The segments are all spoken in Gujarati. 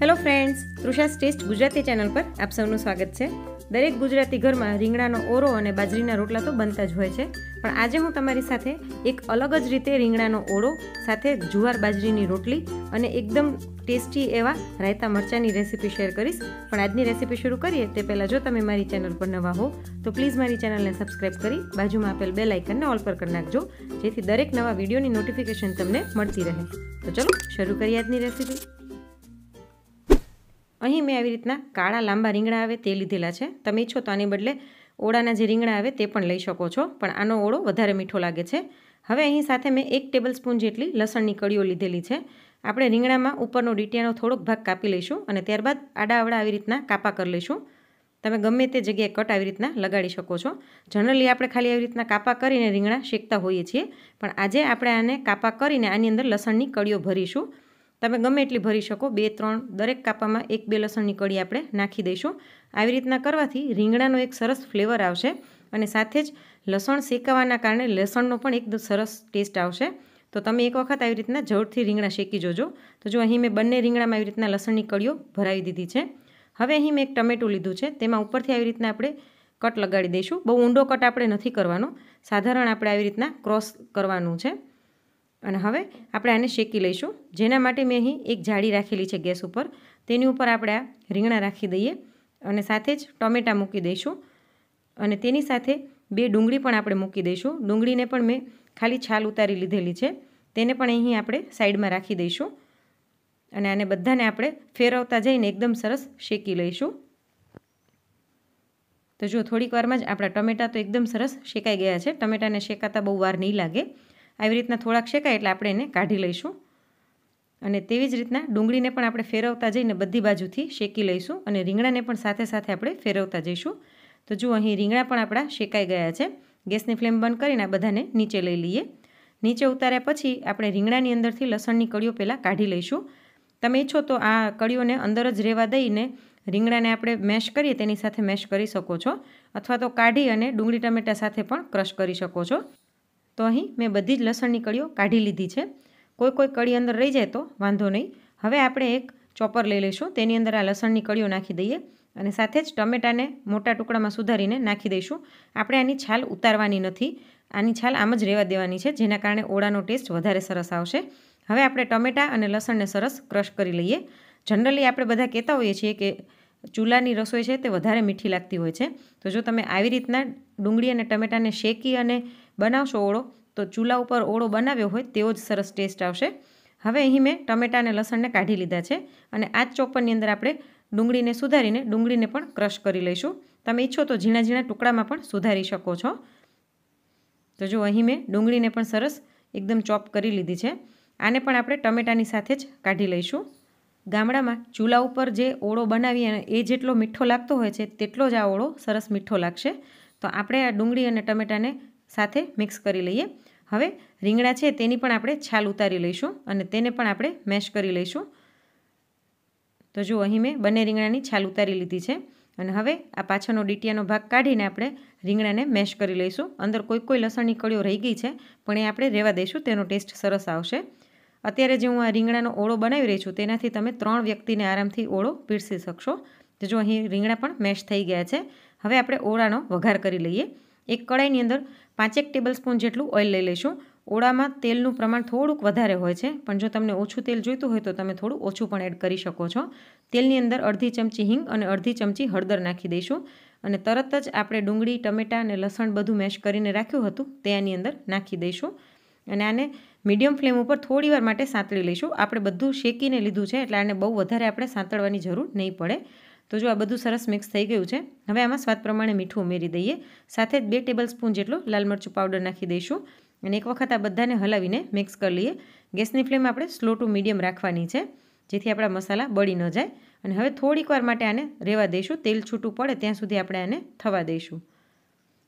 hello friends Trusha taste Gujarati channel પર આપ સૌનું સ્વાગત છે દરેક ગુજરાતી ઘરમાં રીંગણાનો ઓરો અને બાજરીના રોટલા તો બનતા જ હોય છે પણ આજે હું તમારી સાથે એક અલગ જ રીતે રીંગણાનો ઓળો સાથે જુવાર બાજરીની રોટલી અને એકદમ ટેસ્ટી એવા રાયતા મરચાંની રેસીપી શેર કરીશ પણ આજની રેસીપી શરૂ કરીએ તે પહેલાં જો તમે મારી ચેનલ પર નવા હો તો પ્લીઝ મારી ચેનલને સબસ્ક્રાઈબ કરી બાજુમાં આપેલ બે લાઇકનને ઓલ પર કરી નાખજો જેથી દરેક નવા વિડીયોની નોટિફિકેશન તમને મળતી રહે તો ચલો શરૂ કરીએ આજની રેસીપી અહીં મેં આવી રીતના કાળા લાંબા રીંગણા આવે તે લીધેલા છે તમે ઈચ્છો તો આની બદલે ઓળાના જે રીંગણા આવે તે પણ લઈ શકો છો પણ આનો ઓળો વધારે મીઠો લાગે છે હવે અહીં સાથે મેં એક ટેબલ સ્પૂન જેટલી લસણની કળીઓ લીધેલી છે આપણે રીંગણામાં ઉપરનો ડીટીયાનો થોડોક ભાગ કાપી લઈશું અને ત્યારબાદ આડા આવી રીતના કાપા કરી લઈશું તમે ગમે તે જગ્યાએ કટ આવી રીતના લગાડી શકો છો જનરલી આપણે ખાલી આવી રીતના કાપા કરીને રીંગણા શેકતા હોઈએ છીએ પણ આજે આપણે આને કાપા કરીને આની અંદર લસણની કળીઓ ભરીશું તમે ગમે એટલી ભરી શકો બે ત્રણ દરેક કાપામાં એક બે લસણની કળી આપણે નાખી દઈશું આવી રીતના કરવાથી રીંગણાનો એક સરસ ફ્લેવર આવશે અને સાથે જ લસણ શેકાવાના કારણે લસણનો પણ એકદમ સરસ ટેસ્ટ આવશે તો તમે એક વખત આવી રીતના જળથી રીંગણા શેકી જોજો તો જો અહીં મેં બંને રીંગણામાં આવી રીતના લસણની કળીઓ ભરાવી દીધી છે હવે અહીં મેં એક ટમેટું લીધું છે તેમાં ઉપરથી આવી રીતના આપણે કટ લગાડી દઈશું બહુ ઊંડો કટ આપણે નથી કરવાનો સાધારણ આપણે આવી રીતના ક્રોસ કરવાનું છે અને હવે આપણે આને શેકી લઈશું જેના માટે મેં અહીં એક જાળી રાખેલી છે ગેસ ઉપર તેની ઉપર આપણે આ રીંગણા રાખી દઈએ અને સાથે જ ટમેટાં મૂકી દઈશું અને તેની સાથે બે ડુંગળી પણ આપણે મૂકી દઈશું ડુંગળીને પણ મેં ખાલી છાલ ઉતારી લીધેલી છે તેને પણ અહીં આપણે સાઈડમાં રાખી દઈશું અને આને બધાને આપણે ફેરવતા જઈને એકદમ સરસ શેકી લઈશું તો જો થોડીક વારમાં જ આપણા ટમેટાં તો એકદમ સરસ શેકાઈ ગયા છે ટમેટાને શેકાતા બહુ વાર નહીં લાગે આવી રીતના થોડાક શેકાય એટલે આપણે એને કાઢી લઈશું અને તેવી જ રીતના ડુંગળીને પણ આપણે ફેરવતા જઈને બધી બાજુથી શેકી લઈશું અને રીંગણાને પણ સાથે સાથે આપણે ફેરવતા જઈશું તો જુઓ અહીં રીંગણા પણ આપણા શેકાઈ ગયા છે ગેસની ફ્લેમ બંધ કરીને આ બધાને નીચે લઈ લઈએ નીચે ઉતાર્યા પછી આપણે રીંગણાની અંદરથી લસણની કળીઓ પહેલાં કાઢી લઈશું તમે ઈચ્છો તો આ કળીઓને અંદર જ રહેવા દઈને રીંગણાને આપણે મેશ કરીએ તેની સાથે મેશ કરી શકો છો અથવા તો કાઢી અને ડુંગળી ટમેટા સાથે પણ ક્રશ કરી શકો છો તો અહીં મેં બધી જ લસણની કળીઓ કાઢી લીધી છે કોઈ કોઈ કળી અંદર રહી જાય તો વાંધો નહીં હવે આપણે એક ચોપર લઈ લઈશું તેની અંદર આ લસણની કળીઓ નાખી દઈએ અને સાથે જ ટમેટાને મોટા ટુકડામાં સુધારીને નાખી દઈશું આપણે આની છાલ ઉતારવાની નથી આની છાલ આમ જ રહેવા દેવાની છે જેના કારણે ઓળાનો ટેસ્ટ વધારે સરસ આવશે હવે આપણે ટમેટાં અને લસણને સરસ ક્રશ કરી લઈએ જનરલી આપણે બધા કહેતા હોઈએ છીએ કે ચૂલાની રસોઈ છે તે વધારે મીઠી લાગતી હોય છે તો જો તમે આવી રીતના ડુંગળી અને ટમેટાને શેકી અને બનાવશો ઓળો તો ચૂલા ઉપર ઓળો બનાવ્યો હોય તેવો જ સરસ ટેસ્ટ આવશે હવે અહીં મેં ટમેટા અને લસણને કાઢી લીધા છે અને આ જ ચોપરની અંદર આપણે ડુંગળીને સુધારીને ડુંગળીને પણ ક્રશ કરી લઈશું તમે ઈચ્છો તો ઝીણા ઝીણા ટુકડામાં પણ સુધારી શકો છો તો જો અહીં મેં ડુંગળીને પણ સરસ એકદમ ચોપ કરી લીધી છે આને પણ આપણે ટમેટાની સાથે જ કાઢી લઈશું ગામડામાં ચૂલા ઉપર જે ઓળો બનાવીએ અને એ જેટલો મીઠો લાગતો હોય છે તેટલો જ આ ઓળો સરસ મીઠો લાગશે તો આપણે આ ડુંગળી અને ટમેટાને સાથે મિક્સ કરી લઈએ હવે રીંગણા છે તેની પણ આપણે છાલ ઉતારી લઈશું અને તેને પણ આપણે મેશ કરી લઈશું તો જો અહીં મેં બંને રીંગણાની છાલ ઉતારી લીધી છે અને હવે આ પાછળનો ડીટીયાનો ભાગ કાઢીને આપણે રીંગણાને મેશ કરી લઈશું અંદર કોઈ કોઈ લસણની કળીઓ રહી ગઈ છે પણ એ આપણે રહેવા દઈશું તેનો ટેસ્ટ સરસ આવશે અત્યારે જે હું આ રીંગણાનો ઓળો બનાવી રહી છું તેનાથી તમે ત્રણ વ્યક્તિને આરામથી ઓળો પીરસી શકશો તો જો અહીં રીંગણા પણ મેશ થઈ ગયા છે હવે આપણે ઓળાનો વઘાર કરી લઈએ એક કડાઈની અંદર પાંચેક ટેબલ સ્પૂન જેટલું ઓઇલ લઈ લઈશું ઓળામાં તેલનું પ્રમાણ થોડુંક વધારે હોય છે પણ જો તમને ઓછું તેલ જોઈતું હોય તો તમે થોડું ઓછું પણ એડ કરી શકો છો તેલની અંદર અડધી ચમચી હિંગ અને અડધી ચમચી હળદર નાખી દઈશું અને તરત જ આપણે ડુંગળી ટમેટા અને લસણ બધું મેશ કરીને રાખ્યું હતું તે આની અંદર નાખી દઈશું અને આને મીડિયમ ફ્લેમ ઉપર થોડીવાર માટે સાંતળી લઈશું આપણે બધું શેકીને લીધું છે એટલે આને બહુ વધારે આપણે સાંતળવાની જરૂર નહીં પડે તો જો આ બધું સરસ મિક્સ થઈ ગયું છે હવે આમાં સ્વાદ પ્રમાણે મીઠું ઉમેરી દઈએ સાથે જ બે ટેબલ સ્પૂન જેટલો લાલ મરચું પાવડર નાખી દઈશું અને એક વખત આ બધાને હલાવીને મિક્સ કરી લઈએ ગેસની ફ્લેમ આપણે સ્લો ટુ મીડિયમ રાખવાની છે જેથી આપણા મસાલા બળી ન જાય અને હવે થોડીક વાર માટે આને રહેવા દઈશું તેલ છૂટું પડે ત્યાં સુધી આપણે આને થવા દઈશું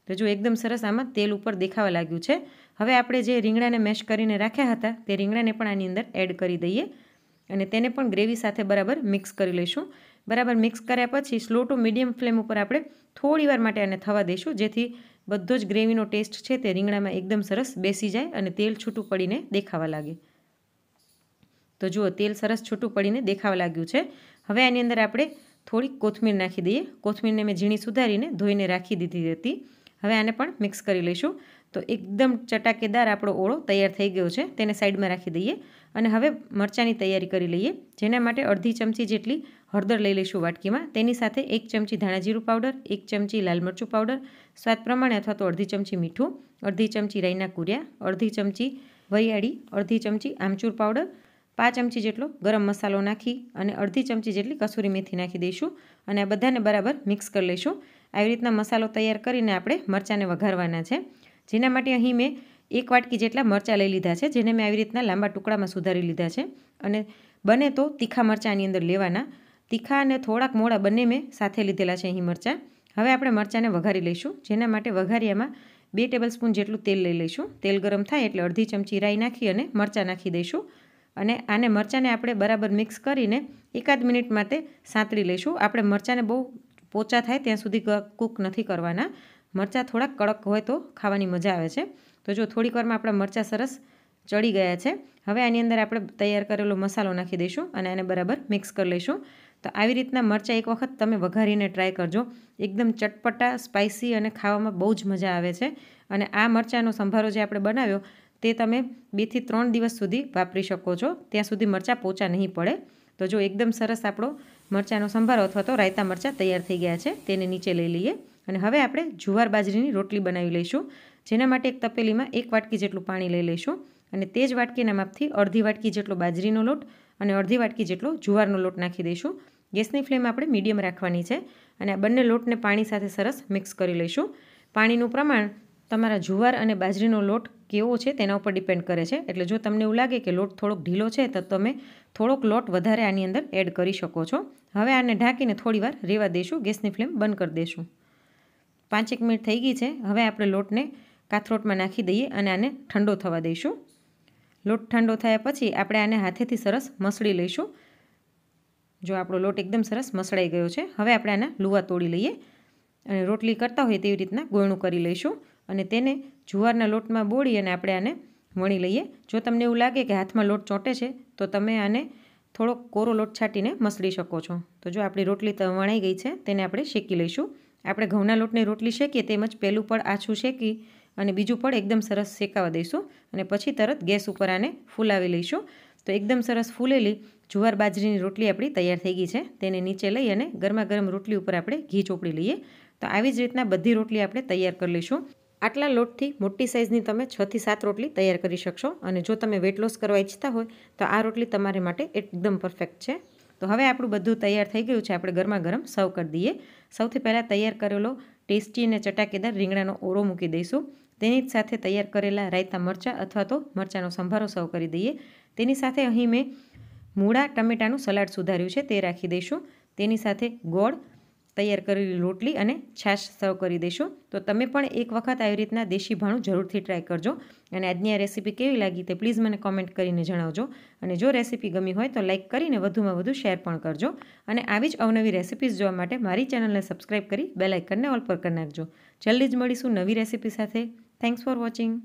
તો જો એકદમ સરસ આમાં તેલ ઉપર દેખાવા લાગ્યું છે હવે આપણે જે રીંગણાને મેશ કરીને રાખ્યા હતા તે રીંગણાને પણ આની અંદર એડ કરી દઈએ અને તેને પણ ગ્રેવી સાથે બરાબર મિક્સ કરી લઈશું બરાબર મિક્સ કર્યા પછી સ્લો ટુ મીડિયમ ફ્લેમ ઉપર આપણે થોડીવાર માટે આને થવા દઈશું જેથી બધો જ ગ્રેવીનો ટેસ્ટ છે તે રીંગણામાં એકદમ સરસ બેસી જાય અને તેલ છૂટું પડીને દેખાવા લાગે તો જુઓ તેલ સરસ છૂટું પડીને દેખાવા લાગ્યું છે હવે આની અંદર આપણે થોડીક કોથમીર નાખી દઈએ કોથમીરને મેં ઝીણી સુધારીને ધોઈને રાખી દીધી હતી હવે આને પણ મિક્સ કરી લઈશું તો એકદમ ચટાકેદાર આપણો ઓળો તૈયાર થઈ ગયો છે તેને સાઈડમાં રાખી દઈએ અને હવે મરચાંની તૈયારી કરી લઈએ જેના માટે અડધી ચમચી જેટલી હળદર લઈ લઈશું વાટકીમાં તેની સાથે એક ચમચી ધાણાજીરું પાવડર એક ચમચી લાલ મરચું પાવડર સ્વાદ પ્રમાણે અથવા તો અડધી ચમચી મીઠું અડધી ચમચી રાઈના કુરિયા અડધી ચમચી વરિયાળી અડધી ચમચી આમચૂર પાવડર પાંચ ચમચી જેટલો ગરમ મસાલો નાખી અને અડધી ચમચી જેટલી કસૂરી મેથી નાખી દઈશું અને આ બધાને બરાબર મિક્સ કરી લઈશું આવી રીતના મસાલો તૈયાર કરીને આપણે મરચાંને વઘારવાના છે જેના માટે અહીં મેં એક વાટકી જેટલા મરચાં લઈ લીધા છે જેને મેં આવી રીતના લાંબા ટુકડામાં સુધારી લીધા છે અને બને તો તીખા મરચાં આની અંદર લેવાના તીખા અને થોડાક મોળા બંને મેં સાથે લીધેલા છે અહીં મરચાં હવે આપણે મરચાંને વઘારી લઈશું જેના માટે વઘારીયામાં બે ટેબલ સ્પૂન જેટલું તેલ લઈ લઈશું તેલ ગરમ થાય એટલે અડધી ચમચી રાઈ નાખી અને મરચાં નાખી દઈશું અને આને મરચાંને આપણે બરાબર મિક્સ કરીને એકાદ મિનિટ માટે સાંતળી લઈશું આપણે મરચાંને બહુ પોચા થાય ત્યાં સુધી કૂક નથી કરવાના મરચાં થોડાક કડક હોય તો ખાવાની મજા આવે છે તો જો થોડીક વારમાં આપણા મરચાં સરસ ચડી ગયા છે હવે આની અંદર આપણે તૈયાર કરેલો મસાલો નાખી દઈશું અને આને બરાબર મિક્સ કરી લઈશું તો આવી રીતના મરચાં એક વખત તમે વઘારીને ટ્રાય કરજો એકદમ ચટપટા સ્પાઇસી અને ખાવામાં બહુ જ મજા આવે છે અને આ મરચાંનો સંભારો જે આપણે બનાવ્યો તે તમે બેથી ત્રણ દિવસ સુધી વાપરી શકો છો ત્યાં સુધી મરચાં પોચા નહીં પડે તો જો એકદમ સરસ આપણો મરચાંનો સંભારો અથવા તો રાયતા મરચાં તૈયાર થઈ ગયા છે તેને નીચે લઈ લઈએ અને હવે આપણે જુવાર બાજરીની રોટલી બનાવી લઈશું જેના માટે એક તપેલીમાં એક વાટકી જેટલું પાણી લઈ લઈશું અને તે જ વાટકીના માપથી અડધી વાટકી જેટલો બાજરીનો લોટ અને અડધી વાટકી જેટલો જુવારનો લોટ નાખી દઈશું ગેસની ફ્લેમ આપણે મીડિયમ રાખવાની છે અને આ બંને લોટને પાણી સાથે સરસ મિક્સ કરી લઈશું પાણીનું પ્રમાણ તમારા જુવાર અને બાજરીનો લોટ કેવો છે તેના ઉપર ડિપેન્ડ કરે છે એટલે જો તમને એવું લાગે કે લોટ થોડોક ઢીલો છે તો તમે થોડોક લોટ વધારે આની અંદર એડ કરી શકો છો હવે આને ઢાંકીને થોડીવાર રેવા દઈશું ગેસની ફ્લેમ બંધ કરી દઈશું પાંચેક મિનિટ થઈ ગઈ છે હવે આપણે લોટને કાથરોટમાં નાખી દઈએ અને આને ઠંડો થવા દઈશું લોટ ઠંડો થયા પછી આપણે આને હાથેથી સરસ મસળી લઈશું જો આપણો લોટ એકદમ સરસ મસળાઈ ગયો છે હવે આપણે આના લુવા તોડી લઈએ અને રોટલી કરતા હોય તેવી રીતના ગોળણું કરી લઈશું અને તેને જુવારના લોટમાં બોળી અને આપણે આને વણી લઈએ જો તમને એવું લાગે કે હાથમાં લોટ ચોંટે છે તો તમે આને થોડો કોરો લોટ છાંટીને મસળી શકો છો તો જો આપણી રોટલી વણાઈ ગઈ છે તેને આપણે શેકી લઈશું આપણે ઘઉંના લોટની રોટલી શેકીએ તેમજ પહેલું પણ આછું શેકી અને બીજું પણ એકદમ સરસ શેકાવા દઈશું અને પછી તરત ગેસ ઉપર આને ફૂલાવી લઈશું તો એકદમ સરસ ફૂલેલી જુવાર બાજરીની રોટલી આપણી તૈયાર થઈ ગઈ છે તેને નીચે લઈ અને ગરમા ગરમ રોટલી ઉપર આપણે ઘી ચોપડી લઈએ તો આવી જ રીતના બધી રોટલી આપણે તૈયાર કરી લઈશું આટલા લોટથી મોટી સાઇઝની તમે છથી સાત રોટલી તૈયાર કરી શકશો અને જો તમે વેટ લોસ કરવા ઈચ્છતા હોય તો આ રોટલી તમારી માટે એકદમ પરફેક્ટ છે તો હવે આપણું બધું તૈયાર થઈ ગયું છે આપણે ગરમા ગરમ સર્વ કરી દઈએ સૌથી પહેલાં તૈયાર કરેલો ટેસ્ટી અને ચટાકેદાર રીંગણાનો ઓરો મૂકી દઈશું તેની જ સાથે તૈયાર કરેલા રાયતા મરચાં અથવા તો મરચાંનો સંભારો સર્વ કરી દઈએ તેની સાથે અહીં મેં મૂળા ટમેટાનું સલાડ સુધાર્યું છે તે રાખી દઈશું તેની સાથે ગોળ તૈયાર કરેલી રોટલી અને છાશ સર્વ કરી દઈશું તો તમે પણ એક વખત આવી રીતના દેશી ભાણું જરૂરથી ટ્રાય કરજો અને આજની આ રેસીપી કેવી લાગી તે પ્લીઝ મને કોમેન્ટ કરીને જણાવજો અને જો રેસીપી ગમી હોય તો લાઇક કરીને વધુમાં વધુ શેર પણ કરજો અને આવી જ અવનવી રેસીપીઝ જોવા માટે મારી ચેનલને સબસ્ક્રાઈબ કરી બેલાઇકનને ઓલ પર કરી નાખજો જલ્દી જ મળીશું નવી રેસીપી સાથે થેન્ક્સ ફોર વોચિંગ